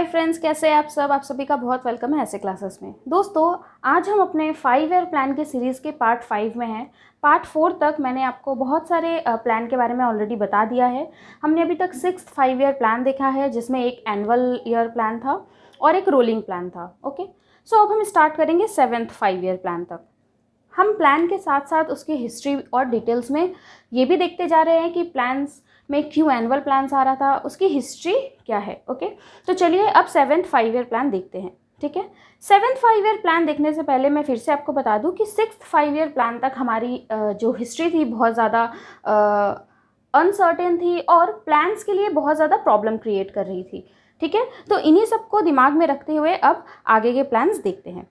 Hi friends कैसे हैं आप सब आप सभी का बहुत वेलकम है ऐसे क्लासेस में दोस्तों आज हम अपने फाइव ईयर प्लान के सीरीज़ के पार्ट फाइव में हैं पार्ट फोर तक मैंने आपको बहुत सारे प्लान के बारे में ऑलरेडी बता दिया है हमने अभी तक सिक्स फाइव ईयर प्लान देखा है जिसमें एक एनुअल ईयर प्लान था और एक रोलिंग प्लान था ओके सो so, अब हम स्टार्ट करेंगे सेवन्थ फाइव ईयर प्लान तक हम प्लान के साथ साथ उसकी हिस्ट्री और डिटेल्स में ये भी देखते जा रहे हैं कि प्लान्स में क्यों एनुअल प्लान रहा था उसकी हिस्ट्री क्या है ओके तो चलिए अब सेवन्थ फाइव ईयर प्लान देखते हैं ठीक है सेवन्थ फाइव ईयर प्लान देखने से पहले मैं फिर से आपको बता दूं कि सिक्स फाइव ईयर प्लान तक हमारी जो हिस्ट्री थी बहुत ज़्यादा अनसर्टेन थी और प्लान्स के लिए बहुत ज़्यादा प्रॉब्लम क्रिएट कर रही थी ठीक है तो इन्हीं सबको दिमाग में रखते हुए अब आगे के प्लान्स देखते हैं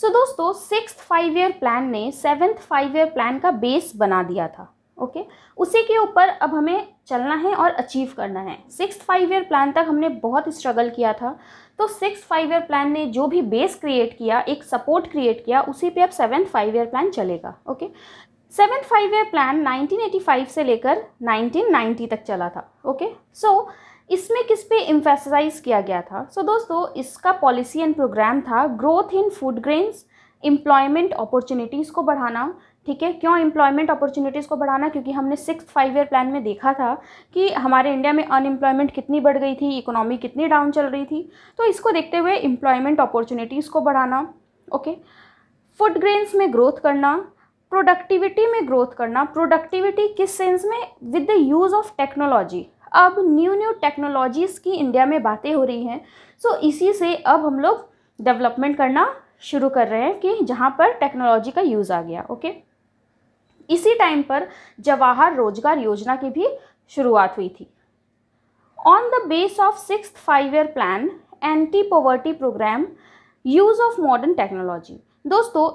सो so, दोस्तों सिक्स फाइव ईयर प्लान ने सेवन्थ फाइव ईयर प्लान का बेस बना दिया था ओके okay? उसी के ऊपर अब हमें चलना है और अचीव करना है सिक्स फाइव ईयर प्लान तक हमने बहुत स्ट्रगल किया था तो सिक्स फाइव ईयर प्लान ने जो भी बेस क्रिएट किया एक सपोर्ट क्रिएट किया उसी पे अब सेवन्थ फाइव ईयर प्लान चलेगा okay seventh five year plan 1985 से लेकर 1990 तक चला था ओके सो so, इसमें किस पे इम्फेसाइज किया गया था सो so, दोस्तों इसका पॉलिसी एंड प्रोग्राम था growth in food grains employment opportunities को बढ़ाना ठीक है क्यों एम्प्लॉयमेंट अपॉर्चुनिटीज़ को बढ़ाना क्योंकि हमने सिक्स फाइव ईयर प्लान में देखा था कि हमारे इंडिया में अनएम्प्लॉयमेंट कितनी बढ़ गई थी इकोनॉमी कितनी डाउन चल रही थी तो इसको देखते हुए एम्प्लॉयमेंट अपॉर्चुनिटीज़ को बढ़ाना ओके फूड ग्रेन्स में ग्रोथ करना प्रोडक्टिविटी में ग्रोथ करना प्रोडक्टिविटी किस सेंस में with the use of technology अब न्यू न्यू टेक्नोलॉजीज़ की इंडिया में बातें हो रही हैं सो इसी से अब हम लोग डेवलपमेंट करना शुरू कर रहे हैं कि जहाँ पर टेक्नोलॉजी का यूज़ आ गया ओके इसी टाइम पर जवाहर रोजगार योजना की भी शुरुआत हुई थी on the base of six five year plan anti poverty programme use of modern technology दोस्तों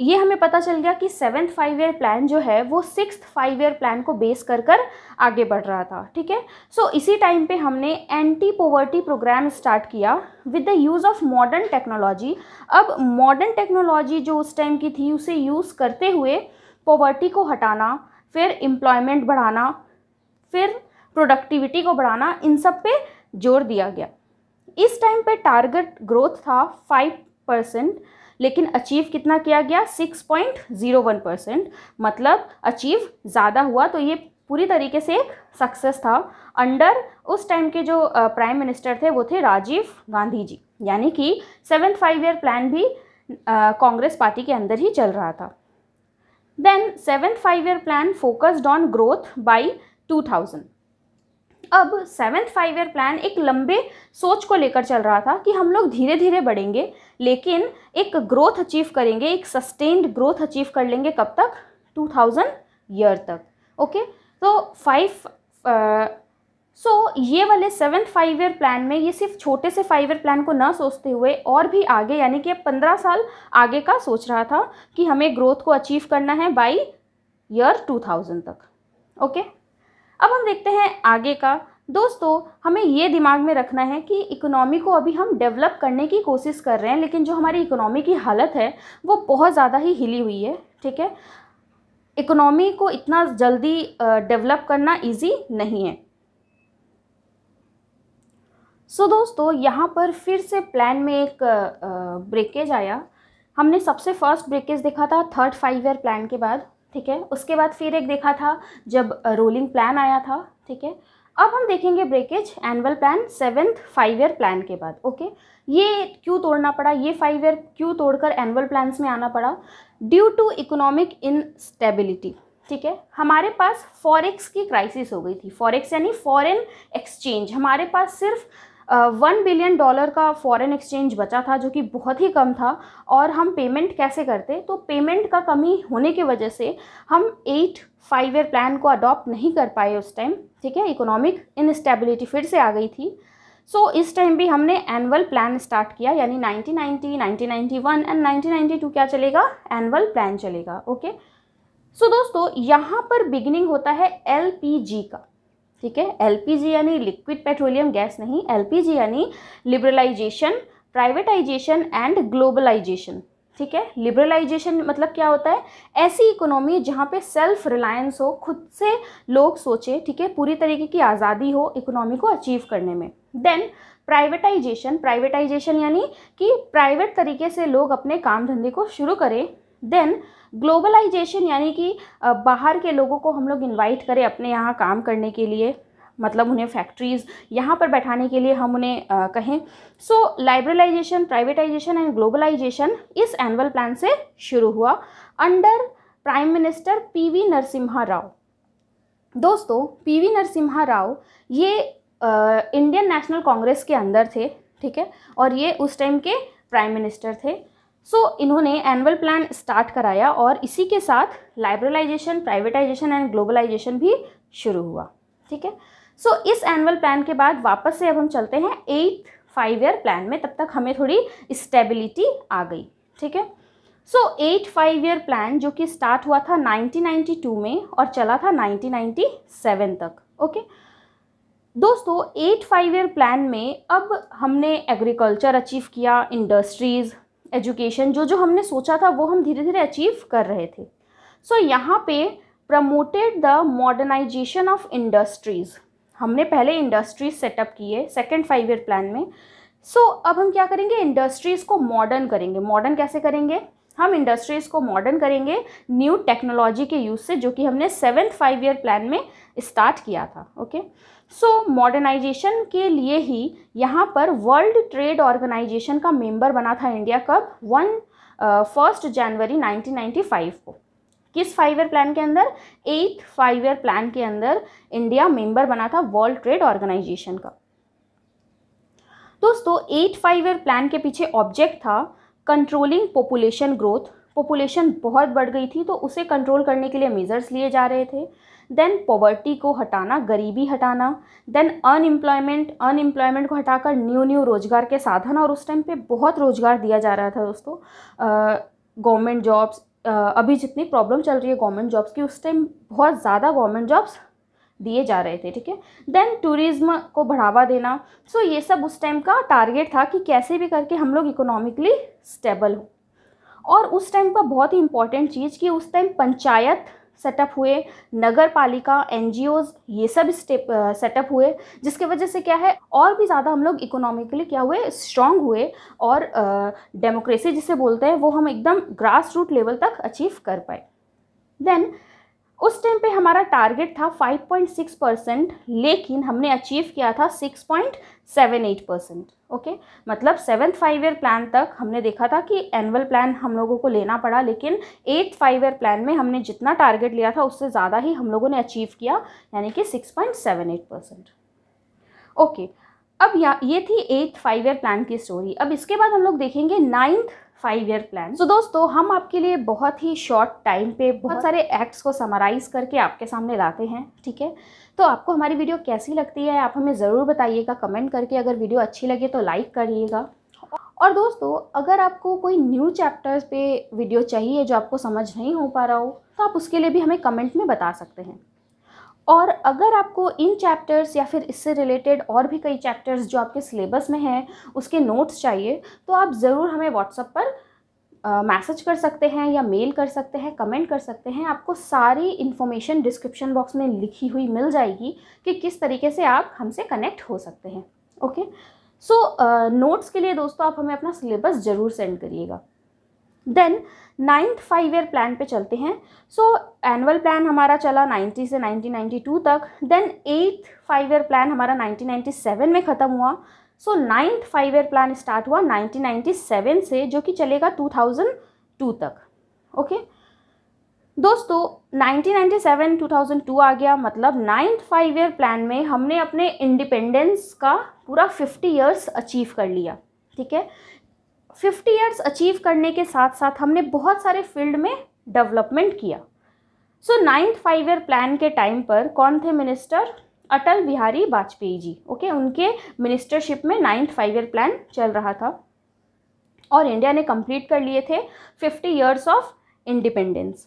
ये हमें पता चल गया कि सेवन्थ फाइव ईयर प्लान जो है वो सिक्स फाइव ईयर प्लान को बेस कर कर आगे बढ़ रहा था ठीक है सो इसी टाइम पे हमने एंटी पोवर्टी प्रोग्राम स्टार्ट किया with the use of modern technology अब मॉडर्न टेक्नोलॉजी जो उस टाइम की थी उसे यूज़ करते हुए पोवर्टी को हटाना फिर एम्प्लॉयमेंट बढ़ाना फिर प्रोडक्टिविटी को बढ़ाना इन सब पे जोर दिया गया इस टाइम पे टारगेट ग्रोथ था फाइव परसेंट लेकिन अचीव कितना किया गया six point zero one percent मतलब अचीव ज़्यादा हुआ तो ये पूरी तरीके से एक सक्सेस था अंडर उस टाइम के जो प्राइम मिनिस्टर थे वो थे राजीव गांधी जी यानी कि सेवन फाइव ईयर प्लान भी कांग्रेस पार्टी के अंदर ही चल रहा था then seven five year plan focused on growth by two thousand अब सेवेंथ फाइव ईयर प्लान एक लंबे सोच को लेकर चल रहा था कि हम लोग धीरे धीरे बढ़ेंगे लेकिन एक ग्रोथ अचीव करेंगे एक सस्टेन्ड ग्रोथ अचीव कर लेंगे कब तक टू थाउजेंड ईयर तक ओके तो फाइव सो so, ये वाले सेवन्थ फाइव ईयर प्लान में ये सिर्फ छोटे से फाइव ईयर प्लान को ना सोचते हुए और भी आगे यानी कि पंद्रह साल आगे का सोच रहा था कि हमें ग्रोथ को अचीव करना है बाई ईयर टू थाउजेंड तक ओके okay? अब हम देखते हैं आगे का दोस्तों हमें ये दिमाग में रखना है कि इकोनॉमी को अभी हम डेवलप करने की कोशिश कर रहे हैं लेकिन जो हमारी इकोनॉमी की हालत है वो बहुत ज़्यादा ही हिली हुई है ठीक है इकोनॉमी को इतना जल्दी डेवलप करना इजी नहीं है सो so, दोस्तों यहाँ पर फिर से प्लान में एक ब्रेकेज आया हमने सबसे फर्स्ट ब्रेकेज देखा था थर्ड फाइव ईयर प्लान के बाद ठीक है उसके बाद फिर एक देखा था जब रोलिंग प्लान आया था ठीक है अब हम देखेंगे breakage annual plan seventh five year plan के बाद ओके ये क्यों तोड़ना पड़ा ये फाइव ईयर क्यों तोड़कर एनुअल प्लान्स में आना पड़ा ड्यू टू इकोनॉमिक इनस्टेबिलिटी ठीक है हमारे पास फॉरेक्स की क्राइसिस हो गई थी फॉरेक्स यानी फॉरेन एक्सचेंज हमारे पास सिर्फ वन बिलियन डॉलर का फॉरेन एक्सचेंज बचा था जो कि बहुत ही कम था और हम पेमेंट कैसे करते तो पेमेंट का कमी होने की वजह से हम एट फाइव ईयर प्लान को अडॉप्ट नहीं कर पाए उस टाइम ठीक है इकोनॉमिक इनस्टेबिलिटी फिर से आ गई थी सो so, इस टाइम भी हमने एनुअल प्लान स्टार्ट किया यानी 1990, 1991 एंड 1992 क्या चलेगा एनुअल प्लान चलेगा ओके okay? सो so, दोस्तों यहाँ पर बिगिनिंग होता है एल का ठीक है एलपीजी यानी लिक्विड पेट्रोलियम गैस नहीं एलपीजी यानी लिबरलाइजेशन प्राइवेटाइजेशन एंड ग्लोबलाइजेशन ठीक है लिबरलाइजेशन मतलब क्या होता है ऐसी इकोनॉमी जहाँ पे सेल्फ रिलायंस हो खुद से लोग सोचें ठीक है पूरी तरीके की आज़ादी हो इकोनॉमी को अचीव करने में देन प्राइवेटाइजेशन प्राइवेटाइजेशन यानी कि प्राइवेट तरीके से लोग अपने काम धंधे को शुरू करें देन ग्लोबलाइजेशन यानी कि बाहर के लोगों को हम लोग इन्वाइट करें अपने यहाँ काम करने के लिए मतलब उन्हें फैक्ट्रीज़ यहाँ पर बैठाने के लिए हम उन्हें आ, कहें so liberalisation privatisation and globalisation इस एनुअल प्लान से शुरू हुआ under prime minister PV Narasimha Rao दोस्तों पीवी नरसिम्हा राव ये इंडियन नेशनल कांग्रेस के अंदर थे ठीक है और ये उस टाइम के प्राइम मिनिस्टर थे सो so, इन्होंने एनुअल प्लान स्टार्ट कराया और इसी के साथ लाइब्रलाइजेशन प्राइवेटाइजेशन एंड ग्लोबलाइजेशन भी शुरू हुआ ठीक है सो so, इस एनुअल प्लान के बाद वापस से अब हम चलते हैं एट फाइव ईयर प्लान में तब तक हमें थोड़ी स्टेबिलिटी आ गई ठीक है so eight five year plan जो कि स्टार्ट हुआ था 1992 में और चला था 1997 तक ओके दोस्तों एट फाइव ईयर प्लान में अब हमने एग्रीकल्चर अचीव किया इंडस्ट्रीज़ एजुकेशन जो जो हमने सोचा था वो हम धीरे धीरे अचीव कर रहे थे सो so, यहाँ पे promoted the modernisation of industries हमने पहले इंडस्ट्रीज सेटअप किए सेकेंड फाइव ईयर प्लान में सो so, अब हम क्या करेंगे इंडस्ट्रीज़ को मॉडर्न करेंगे मॉडर्न कैसे करेंगे हम इंडस्ट्रीज़ को मॉडर्न करेंगे न्यू टेक्नोलॉजी के यूज़ से जो कि हमने सेवेंथ फाइव ईयर प्लान में स्टार्ट किया था okay okay? So so, modernisation के लिए ही यहाँ पर वर्ल्ड ट्रेड ऑर्गेनाइजेशन का मेंबर बना था इंडिया कब वन फर्स्ट जनवरी 1995 को किस फाइव ईयर प्लान के अंदर एट फाइव ईयर प्लान के अंदर इंडिया मेंबर बना था वर्ल्ड ट्रेड ऑर्गेनाइजेशन का दोस्तों एट फाइव ईयर प्लान के पीछे ऑब्जेक्ट था कंट्रोलिंग पॉपुलेशन ग्रोथ पॉपुलेशन बहुत बढ़ गई थी तो उसे कंट्रोल करने के लिए मेजर्स लिए जा रहे थे देन पॉवर्टी को हटाना गरीबी हटाना देन अनएम्प्लॉयमेंट अनएम्प्लॉयमेंट को हटाकर न्यू न्यू रोज़गार के साधन और उस टाइम पे बहुत रोज़गार दिया जा रहा था दोस्तों गवर्नमेंट जॉब्स अभी जितनी प्रॉब्लम चल रही है गवर्नमेंट जॉब्स की उस टाइम बहुत ज़्यादा गवर्नमेंट जॉब्स दिए जा रहे थे ठीक है देन टूरिज़्म को बढ़ावा देना सो so ये सब उस टाइम का टारगेट था कि कैसे भी करके हम लोग इकोनॉमिकली स्टेबल हों और उस टाइम पर बहुत ही इम्पॉर्टेंट चीज़ कि उस टाइम पंचायत सेटअप हुए नगर पालिका एन ये सब स्टेप सेटअप हुए जिसके वजह से क्या है और भी ज़्यादा हम लोग इकोनॉमिकली क्या हुए स्ट्रांग हुए और डेमोक्रेसी जिसे बोलते हैं वो हम एकदम ग्रास रूट लेवल तक अचीव कर पाए देन उस टाइम पे हमारा टारगेट था 5.6 परसेंट लेकिन हमने अचीव किया था 6.78 परसेंट ओके मतलब सेवन्थ फाइव ईयर प्लान तक हमने देखा था कि एनुअल प्लान हम लोगों को लेना पड़ा लेकिन एट फाइव ईयर प्लान में हमने जितना टारगेट लिया था उससे ज़्यादा ही हम लोगों ने अचीव किया यानी कि 6.78 परसेंट ओके अब या ये थी एट्थ फाइव ईयर प्लान की स्टोरी अब इसके बाद हम लोग देखेंगे ninth five year plan so दोस्तों हम आपके लिए बहुत ही शॉर्ट टाइम पे बहुत सारे एक्ट्स को समराइज़ करके आपके सामने लाते हैं ठीक है तो आपको हमारी वीडियो कैसी लगती है आप हमें ज़रूर बताइएगा कमेंट करके अगर वीडियो अच्छी लगे तो लाइक करिएगा और दोस्तों अगर आपको कोई न्यू चैप्टर्स पे वीडियो चाहिए जो आपको समझ नहीं हो पा रहा हो तो आप उसके लिए भी हमें कमेंट में बता सकते हैं और अगर आपको इन चैप्टर्स या फिर इससे रिलेटेड और भी कई चैप्टर्स जो आपके सिलेबस में हैं उसके नोट्स चाहिए तो आप ज़रूर हमें व्हाट्सअप पर मैसेज uh, कर सकते हैं या मेल कर सकते हैं कमेंट कर सकते हैं आपको सारी इन्फॉर्मेशन डिस्क्रिप्शन बॉक्स में लिखी हुई मिल जाएगी कि किस तरीके से आप हमसे कनेक्ट हो सकते हैं ओके सो नोट्स के लिए दोस्तों आप हमें अपना सिलेबस ज़रूर सेंड करिएगा then ninth five year plan पे चलते हैं सो so, एनुअल प्लान हमारा चला 90 से 1992 तक then eighth five year plan हमारा 1997 में ख़त्म हुआ so ninth five year plan start हुआ 1997 से जो कि चलेगा 2002 तक ओके दोस्तों 1997 2002 आ गया मतलब नाइन्थ फाइव ईयर प्लान में हमने अपने इंडिपेंडेंस का पूरा 50 इयर्स अचीव कर लिया ठीक है 50 इयर्स अचीव करने के साथ साथ हमने बहुत सारे फील्ड में डेवलपमेंट किया so ninth five year plan के टाइम पर कौन थे मिनिस्टर अटल बिहारी वाजपेयी जी ओके उनके मिनिस्टरशिप में नाइन्थ फाइव ईयर प्लान चल रहा था और इंडिया ने कंप्लीट कर लिए थे fifty years of independence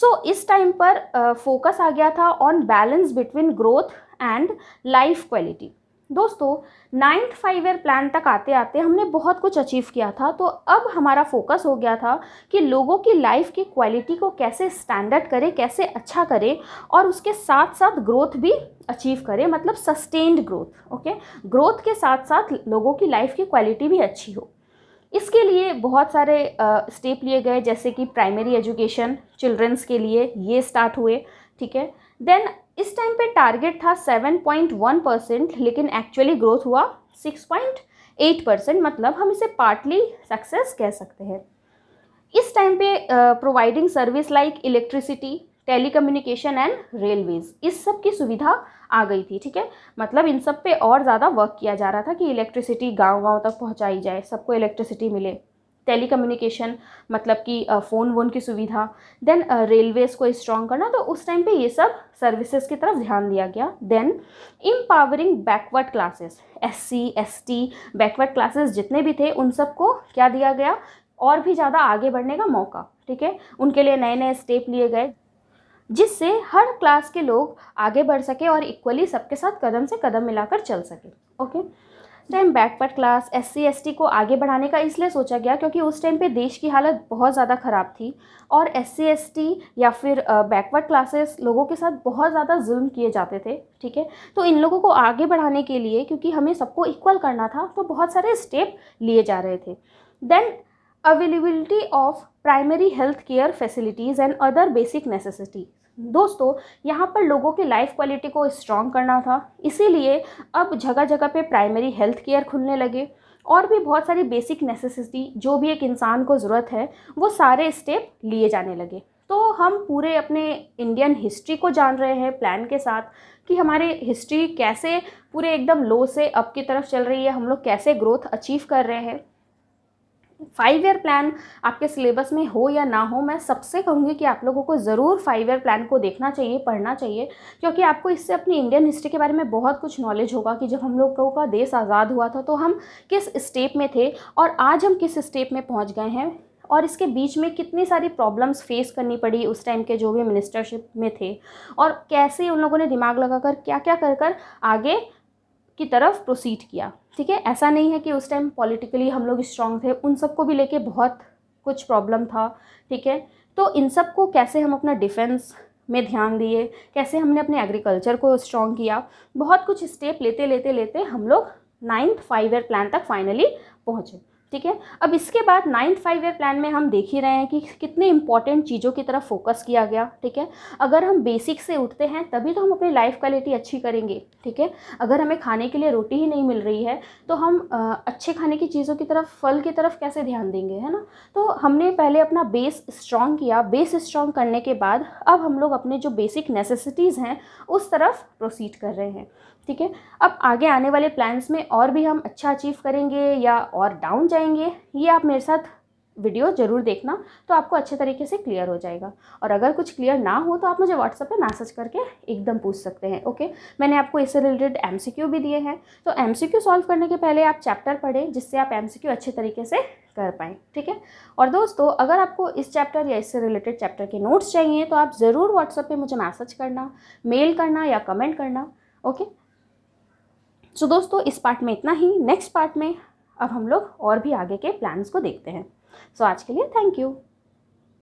so इस टाइम पर फोकस uh, आ गया था on balance between growth and life quality दोस्तों नाइन्थ फाइव ईयर प्लान तक आते आते हमने बहुत कुछ अचीव किया था तो अब हमारा फोकस हो गया था कि लोगों की लाइफ की क्वालिटी को कैसे स्टैंडर्ड करें कैसे अच्छा करें और उसके साथ साथ ग्रोथ भी अचीव करें मतलब सस्टेन्ड ग्रोथ ओके ग्रोथ के साथ साथ लोगों की लाइफ की क्वालिटी भी अच्छी हो इसके लिए बहुत सारे स्टेप लिए गए जैसे कि प्राइमरी एजुकेशन चिल्ड्रंस के लिए ये स्टार्ट हुए ठीक है देन इस टाइम पे टारगेट था 7.1 परसेंट लेकिन एक्चुअली ग्रोथ हुआ 6.8 परसेंट मतलब हम इसे पार्टली सक्सेस कह सकते हैं इस टाइम पे providing service like electricity telecommunication and railways इस सब की सुविधा आ गई थी ठीक है मतलब इन सब पे और ज़्यादा वर्क किया जा रहा था कि इलेक्ट्रिसिटी गांव गांव तक पहुंचाई जाए सबको इलेक्ट्रिसिटी मिले कम्युनिकेशन मतलब कि फ़ोन वोन की सुविधा देन रेलवेज़ को स्ट्रॉन्ग करना तो उस टाइम पे ये सब सर्विसेज की तरफ ध्यान दिया गया then empowering backward classes SC ST backward classes जितने भी थे उन सबको क्या दिया गया और भी ज़्यादा आगे बढ़ने का मौका ठीक है उनके लिए नए नए स्टेप लिए गए जिससे हर क्लास के लोग आगे बढ़ सके और इक्वली सबके साथ कदम से कदम मिलाकर चल सके okay time backward class S C को आगे बढ़ाने का इसलिए सोचा गया क्योंकि उस टाइम पे देश की हालत बहुत ज़्यादा ख़राब थी और एस सी या फिर बैकवर्ड क्लासेस लोगों के साथ बहुत ज़्यादा जुल्म किए जाते थे ठीक है तो इन लोगों को आगे बढ़ाने के लिए क्योंकि हमें सबको इक्वल करना था तो बहुत सारे स्टेप लिए जा रहे थे then availability of primary health care facilities and other basic necessity दोस्तों यहाँ पर लोगों की लाइफ क्वालिटी को स्ट्रॉन्ग करना था इसीलिए अब जगह जगह पे प्राइमरी हेल्थ केयर खुलने लगे और भी बहुत सारी बेसिक नेसेसिटी जो भी एक इंसान को ज़रूरत है वो सारे स्टेप लिए जाने लगे तो हम पूरे अपने इंडियन हिस्ट्री को जान रहे हैं प्लान के साथ कि हमारे हिस्ट्री कैसे पूरे एकदम लो से अप की तरफ चल रही है हम लोग कैसे ग्रोथ अचीव कर रहे हैं फाइव ईयर प्लान आपके सिलेबस में हो या ना हो मैं सबसे कहूँगी कि आप लोगों को ज़रूर फाइव ईयर प्लान को देखना चाहिए पढ़ना चाहिए क्योंकि आपको इससे अपनी इंडियन हिस्ट्री के बारे में बहुत कुछ नॉलेज होगा कि जब हम लोगों का देश आज़ाद हुआ था तो हम किस स्टेप में थे और आज हम किस स्टेप में पहुँच गए हैं और इसके बीच में कितनी सारी प्रॉब्लम्स फेस करनी पड़ी उस टाइम के जो भी मिनिस्टरशिप में थे और कैसे उन लोगों ने दिमाग लगाकर क्या क्या कर कर आगे की तरफ प्रोसीड किया ठीक है ऐसा नहीं है कि उस टाइम पॉलिटिकली हम लोग स्ट्रांग थे उन सबको भी लेके बहुत कुछ प्रॉब्लम था ठीक है तो इन सब को कैसे हम अपना डिफेंस में ध्यान दिए कैसे हमने अपने एग्रीकल्चर को स्ट्रॉन्ग किया बहुत कुछ स्टेप लेते लेते लेते हम लोग नाइन्थ फाइव ईयर प्लान तक फाइनली पहुँचे ठीक है अब इसके बाद नाइन्थ फाइव ईयर प्लान में हम देख ही रहे हैं कि कितने इंपॉर्टेंट चीज़ों की तरफ फोकस किया गया ठीक है अगर हम बेसिक से उठते हैं तभी तो हम अपनी लाइफ क्वालिटी अच्छी करेंगे ठीक है अगर हमें खाने के लिए रोटी ही नहीं मिल रही है तो हम आ, अच्छे खाने की चीज़ों की तरफ फल की तरफ कैसे ध्यान देंगे है ना तो हमने पहले अपना बेस स्ट्रॉन्ग किया बेस स्ट्रॉन्ग करने के बाद अब हम लोग अपने जो बेसिक नेसेसिटीज़ हैं उस तरफ प्रोसीड कर रहे हैं ठीक है अब आगे आने वाले प्लान्स में और भी हम अच्छा अचीव करेंगे या और डाउन जाएंगे ये आप मेरे साथ वीडियो ज़रूर देखना तो आपको अच्छे तरीके से क्लियर हो जाएगा और अगर कुछ क्लियर ना हो तो आप मुझे व्हाट्सएप पे मैसेज करके एकदम पूछ सकते हैं ओके मैंने आपको इससे रिलेटेड एमसीक्यू भी दिए हैं तो एमसीक्यू सॉल्व करने के पहले आप चैप्टर पढ़ें जिससे आप एमसीक्यू अच्छे तरीके से कर पाएँ ठीक है और दोस्तों अगर आपको इस चैप्टर या इससे रिलेटेड चैप्टर के नोट्स चाहिए तो आप ज़रूर व्हाट्सएप पर मुझे मैसेज करना मेल करना या कमेंट करना ओके सो so, दोस्तों इस पार्ट में इतना ही नेक्स्ट पार्ट में अब हम लोग और भी आगे के प्लान्स को देखते हैं सो so, आज के लिए थैंक यू